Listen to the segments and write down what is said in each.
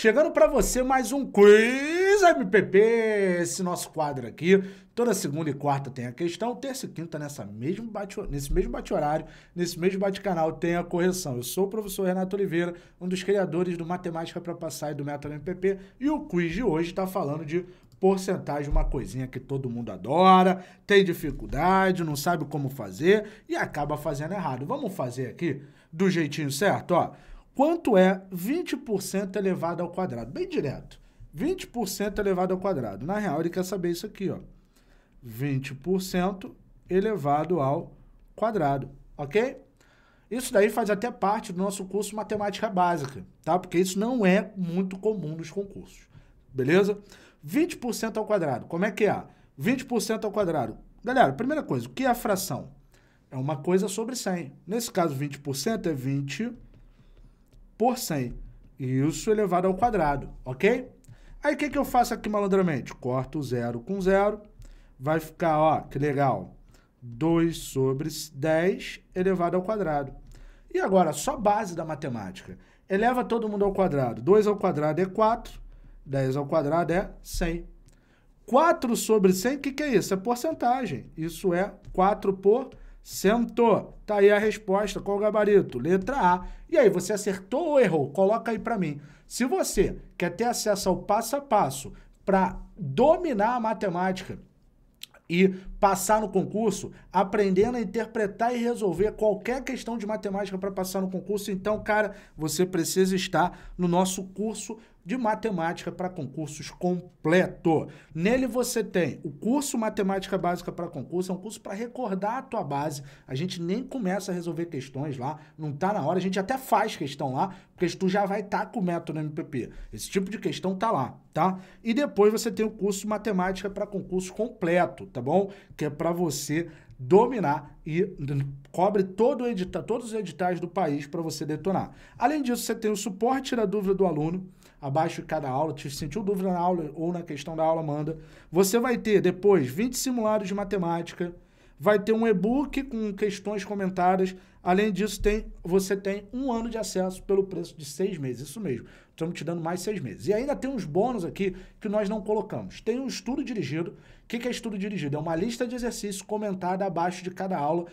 Chegando para você mais um Quiz MPP, esse nosso quadro aqui. Toda segunda e quarta tem a questão, terça e quinta nessa mesmo bate, nesse mesmo bate-horário, nesse mesmo bate-canal tem a correção. Eu sou o professor Renato Oliveira, um dos criadores do Matemática para Passar e do Método MPP, e o quiz de hoje está falando de porcentagem, uma coisinha que todo mundo adora, tem dificuldade, não sabe como fazer e acaba fazendo errado. Vamos fazer aqui do jeitinho certo, ó. Quanto é 20% elevado ao quadrado? Bem direto. 20% elevado ao quadrado. Na real, ele quer saber isso aqui, ó. 20% elevado ao quadrado, ok? Isso daí faz até parte do nosso curso Matemática Básica, tá? Porque isso não é muito comum nos concursos, beleza? 20% ao quadrado, como é que é? 20% ao quadrado. Galera, primeira coisa, o que é a fração? É uma coisa sobre 100. Nesse caso, 20% é 20 por 100. Isso elevado ao quadrado, ok? Aí o que, que eu faço aqui malandramente? Corto o zero com zero. Vai ficar, ó, que legal. 2 sobre 10 elevado ao quadrado. E agora, só base da matemática. Eleva todo mundo ao quadrado. 2 ao quadrado é 4. 10 ao quadrado é 100. 4 sobre 100, o que, que é isso? É porcentagem. Isso é 4 por Sentou. Tá aí a resposta. Qual o gabarito? Letra A. E aí, você acertou ou errou? Coloca aí para mim. Se você quer ter acesso ao passo a passo para dominar a matemática e passar no concurso, aprendendo a interpretar e resolver qualquer questão de matemática para passar no concurso, então, cara, você precisa estar no nosso curso de matemática para concursos completo. Nele você tem o curso Matemática Básica para concurso, é um curso para recordar a tua base. A gente nem começa a resolver questões lá, não está na hora, a gente até faz questão lá, porque tu já vai estar tá com o método MPP. Esse tipo de questão tá lá, tá? E depois você tem o curso Matemática para concurso completo, tá bom? Que é para você dominar e cobre todo edita, todos os editais do país para você detonar. Além disso, você tem o suporte da dúvida do aluno, abaixo de cada aula, te sentiu dúvida na aula ou na questão da aula, manda. Você vai ter depois 20 simulados de matemática, Vai ter um e-book com questões comentadas. Além disso, tem, você tem um ano de acesso pelo preço de seis meses. Isso mesmo. Estamos te dando mais seis meses. E ainda tem uns bônus aqui que nós não colocamos. Tem um estudo dirigido. O que é estudo dirigido? É uma lista de exercícios comentada abaixo de cada aula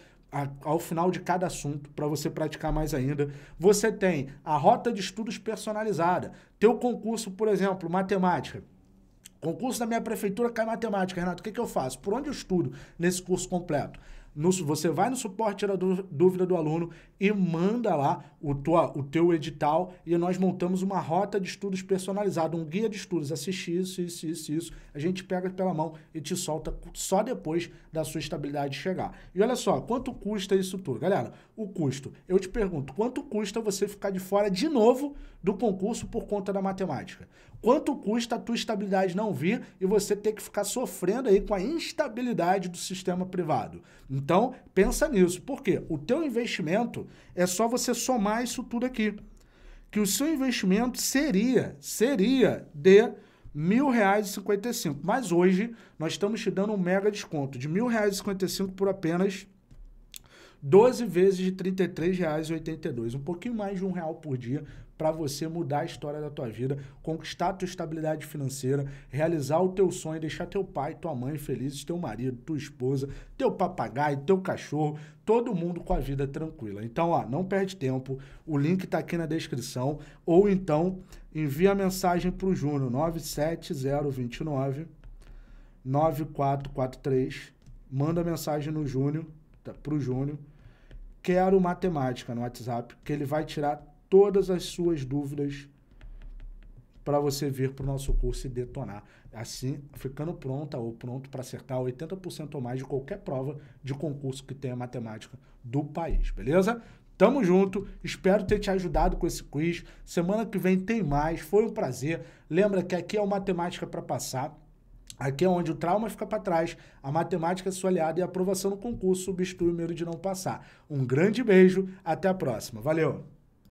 ao final de cada assunto para você praticar mais ainda. Você tem a rota de estudos personalizada, teu concurso, por exemplo, matemática. Concurso da minha prefeitura cai matemática, Renato. O que, que eu faço? Por onde eu estudo nesse curso completo? No, você vai no suporte tira dúvida do aluno e manda lá o, tua, o teu edital e nós montamos uma rota de estudos personalizada, um guia de estudos. Assiste isso, isso, isso, isso. A gente pega pela mão e te solta só depois da sua estabilidade chegar. E olha só, quanto custa isso tudo? Galera, o custo. Eu te pergunto, quanto custa você ficar de fora de novo do concurso por conta da matemática? Quanto custa a tua estabilidade não vir e você ter que ficar sofrendo aí com a instabilidade do sistema privado? Então, pensa nisso. Por quê? O teu investimento é só você somar isso tudo aqui. Que o seu investimento seria, seria de R$ 1.055. Mas hoje nós estamos te dando um mega desconto de R$ 1.055 por apenas 12 vezes de R$ 33,82, um pouquinho mais de um real por dia para você mudar a história da tua vida, conquistar a tua estabilidade financeira, realizar o teu sonho, deixar teu pai, tua mãe felizes, teu marido, tua esposa, teu papagaio, teu cachorro, todo mundo com a vida tranquila. Então, ó, não perde tempo, o link está aqui na descrição, ou então envia a mensagem para o Júnior, 97029 9443, manda mensagem no Júnior, para o Júnior, quero matemática no WhatsApp, que ele vai tirar todas as suas dúvidas para você vir para o nosso curso e detonar. Assim, ficando pronta ou pronto para acertar 80% ou mais de qualquer prova de concurso que tenha matemática do país, beleza? Tamo junto, espero ter te ajudado com esse quiz. Semana que vem tem mais, foi um prazer. Lembra que aqui é o Matemática para Passar Aqui é onde o trauma fica para trás, a matemática é sua aliada e a aprovação no concurso substitui o medo de não passar. Um grande beijo, até a próxima. Valeu!